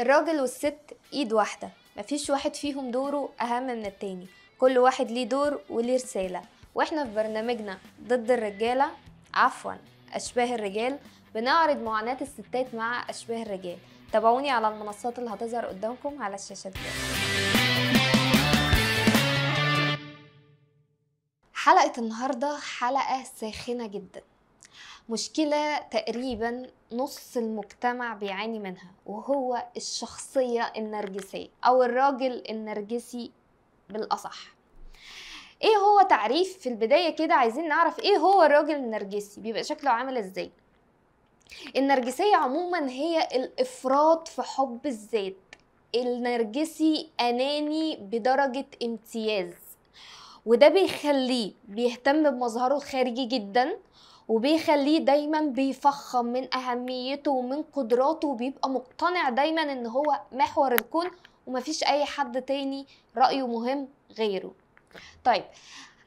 الراجل والست ايد واحدة مفيش واحد فيهم دوره اهم من التاني كل واحد ليه دور وليه رسالة واحنا في برنامجنا ضد الرجالة عفوا اشباه الرجال بنعرض معاناة الستات مع اشباه الرجال تابعوني على المنصات اللي هتظهر قدامكم على الشاشة دي حلقة النهاردة حلقة ساخنة جداً مشكلة تقريبا نص المجتمع بيعاني منها وهو الشخصية النرجسية أو الراجل النرجسي بالأصح ايه هو تعريف في البداية كده عايزين نعرف ايه هو الراجل النرجسي بيبقى شكله عامل ازاي النرجسية عموما هي الإفراط في حب الذات النرجسي أناني بدرجة امتياز وده بيخليه بيهتم بمظهره الخارجي جدا وبيخليه دايما بيفخم من اهميته ومن قدراته وبيبقى مقتنع دايما ان هو محور الكون ومفيش اي حد تاني رايه مهم غيره طيب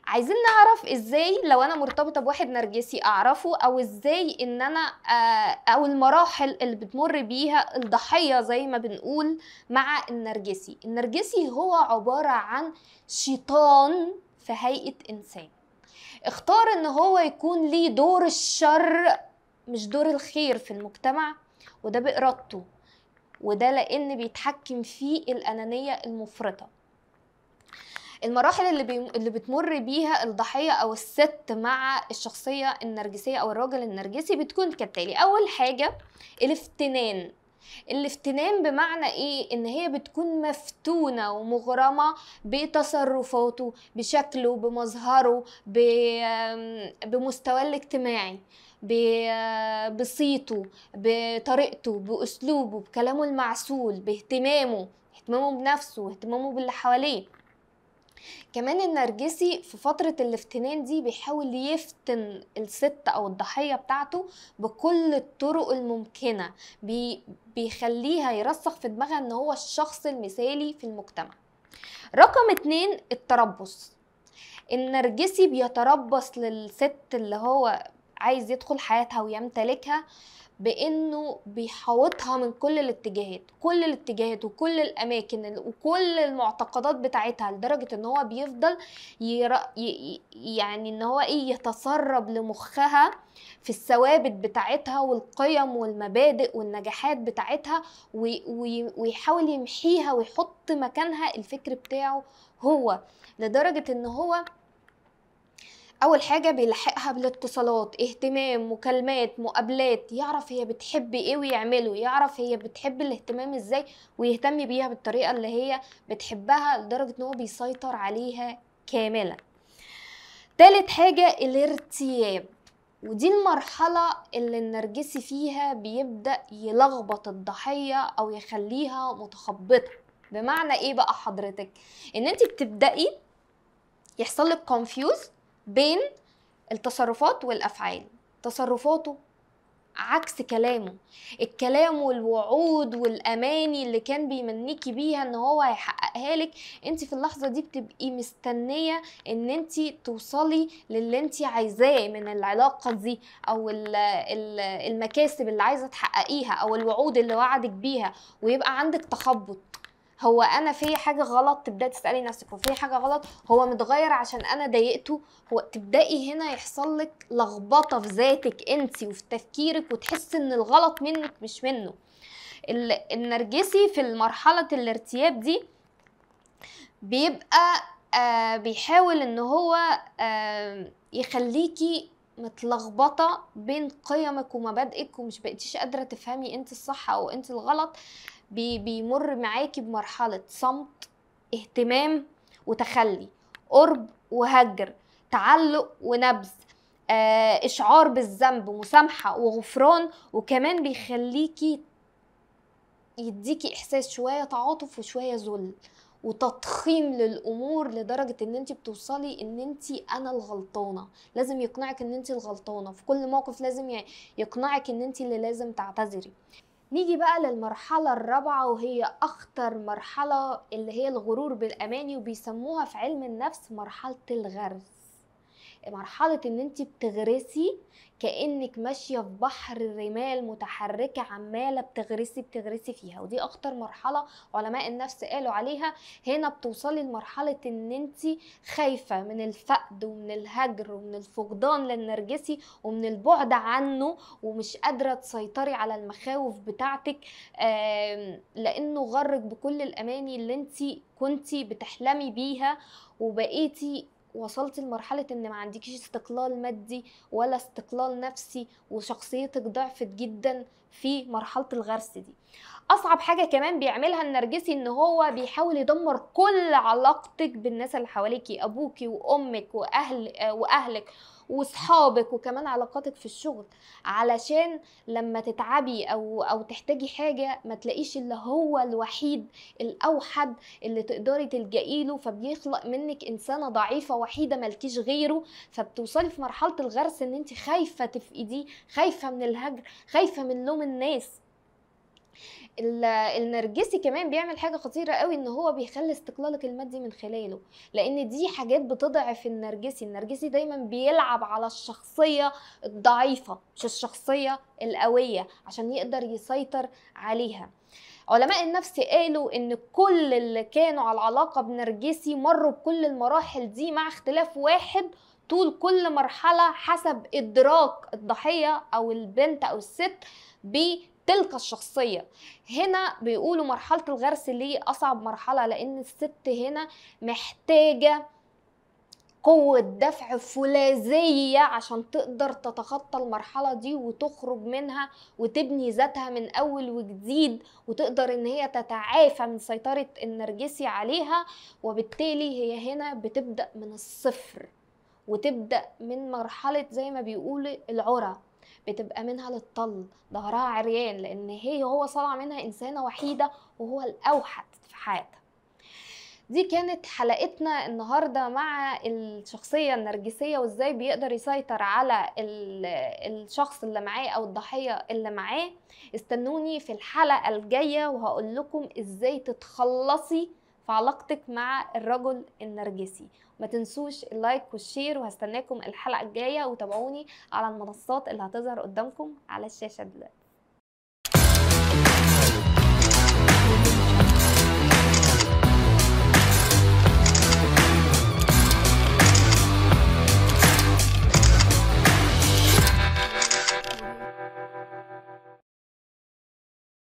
عايزين نعرف ازاي لو انا مرتبطه بواحد نرجسي اعرفه او ازاي ان انا آه، او المراحل اللي بتمر بيها الضحيه زي ما بنقول مع النرجسي النرجسي هو عباره عن شيطان في هيئه انسان اختار ان هو يكون ليه دور الشر مش دور الخير في المجتمع وده بإرادته وده لأن بيتحكم فيه الأنانية المفرطة المراحل اللي, بي... اللي بتمر بيها الضحية أو الست مع الشخصية النرجسية أو الراجل النرجسي بتكون كالتالي أول حاجة الافتنان الافتنان بمعنى ايه ان هي بتكون مفتونه ومغرمه بتصرفاته بشكله بمظهره بمستواه الاجتماعي بصيته بطريقته باسلوبه بكلامه المعسول باهتمامه اهتمامه بنفسه اهتمامه باللي حواليه كمان النرجسي في فترة الافتنان دي بيحاول يفتن الست أو الضحية بتاعته بكل الطرق الممكنة بي بيخليها يرسخ في دماغها إن هو الشخص المثالي في المجتمع رقم اتنين التربص النرجسي بيتربص للست اللي هو عايز يدخل حياتها ويمتلكها بانه بيحوطها من كل الاتجاهات كل الاتجاهات وكل الاماكن وكل المعتقدات بتاعتها لدرجه ان هو بيفضل ير... ي... يعني ان هو ايه يتسرب لمخها في الثوابت بتاعتها والقيم والمبادئ والنجاحات بتاعتها و... وي... ويحاول يمحيها ويحط مكانها الفكر بتاعه هو لدرجه ان هو اول حاجه بيلحقها بالاتصالات اهتمام مكالمات مقابلات يعرف هي بتحب ايه ويعمله يعرف هي بتحب الاهتمام ازاي ويهتم بيها بالطريقه اللي هي بتحبها لدرجه ان هو بيسيطر عليها كاملا تالت حاجه الارتياب ودي المرحلة اللي النرجسي فيها بيبدأ يلخبط الضحية أو يخليها متخبطة بمعنى إيه بقى حضرتك؟ إن أنت بتبدأي يحصل لك كونفيوز بين التصرفات والافعال تصرفاته عكس كلامه الكلام والوعود والاماني اللي كان بيمنيكي بيها ان هو هيحققها لك انت في اللحظه دي بتبقي مستنيه ان انت توصلي للي انت عايزاه من العلاقه دي او المكاسب اللي عايزه تحققيها او الوعود اللي وعدك بيها ويبقى عندك تخبط هو انا في حاجه غلط تبداي تسالي نفسك وفي حاجه غلط هو متغير عشان انا ضايقته هو تبداي هنا يحصل لك لخبطه في ذاتك انت وفي تفكيرك وتحسي ان الغلط منك مش منه النرجسي في مرحله الارتياب دي بيبقى آه بيحاول ان هو آه يخليكي متلخبطه بين قيمك ومبادئك ومش بقيتيش قادره تفهمي انت الصح او انت الغلط بي بيمر معاكي بمرحله صمت اهتمام وتخلي قرب وهجر تعلق ونبذ آه اشعار بالذنب مسامحه وغفران وكمان بيخليكي يديكي احساس شويه تعاطف وشويه ذل وتضخيم للامور لدرجه ان انت بتوصلي ان انت انا الغلطانه لازم يقنعك ان انت الغلطانه في كل موقف لازم يقنعك ان انت اللي لازم تعتذري نيجي بقى للمرحلة الرابعة وهي أخطر مرحلة اللي هي الغرور بالأماني وبيسموها في علم النفس مرحلة الغرز مرحله ان انت بتغرسي كانك ماشيه في بحر رمال متحركه عماله بتغرسي بتغرسي فيها ودي اخطر مرحله علماء النفس قالوا عليها هنا بتوصلي لمرحله ان انت خايفه من الفقد ومن الهجر ومن الفقدان للنرجسي ومن البعد عنه ومش قادره تسيطري على المخاوف بتاعتك لانه غرك بكل الاماني اللي انت كنتي بتحلمي بيها وبقيتي وصلت لمرحلة ان ما عندكش استقلال مادي ولا استقلال نفسي وشخصيتك ضعفت جدا في مرحلة الغرس دي اصعب حاجة كمان بيعملها النرجسي ان هو بيحاول يدمر كل علاقتك بالناس اللي حواليكي ابوكي وامك واهل واهلك وصحابك وكمان علاقاتك في الشغل علشان لما تتعبي او او تحتاجي حاجه ما تلاقيش اللي هو الوحيد الاوحد اللي تقدري تلجئي له فبيخلق منك انسانه ضعيفه وحيده مالكيش غيره فبتوصلي في مرحله الغرس ان انت خايفه تفقديه خايفه من الهجر خايفه من لوم الناس النرجسي كمان بيعمل حاجه خطيره قوي ان هو بيخلي استقلالك المادي من خلاله لان دي حاجات بتضعف النرجسي النرجسي دايما بيلعب على الشخصيه الضعيفه مش الشخصيه القويه عشان يقدر يسيطر عليها علماء النفس قالوا ان كل اللي كانوا على علاقه بنرجسي مروا بكل المراحل دي مع اختلاف واحد طول كل مرحله حسب ادراك الضحيه او البنت او الست تلك الشخصيه هنا بيقولوا مرحله الغرس ليه اصعب مرحله لان الست هنا محتاجه قوة دفع فولاذية عشان تقدر تتخطى المرحلة دي وتخرج منها وتبني ذاتها من أول وجديد وتقدر إن هي تتعافى من سيطرة النرجسي عليها وبالتالي هي هنا بتبدأ من الصفر وتبدأ من مرحلة زي ما بيقول العرى بتبقى منها للطل ظهرها عريان لان هي هو صنع منها انسانه وحيده وهو الاوحد في حياتها دي كانت حلقتنا النهاردة مع الشخصية النرجسية وازاي بيقدر يسيطر على الشخص اللي معاه او الضحية اللي معاه استنوني في الحلقة الجاية وهقول لكم ازاي تتخلصي في علاقتك مع الرجل النرجسي ما تنسوش اللايك والشير وهستناكم الحلقه الجايه وتابعوني على المنصات اللي هتظهر قدامكم على الشاشه دلوقتي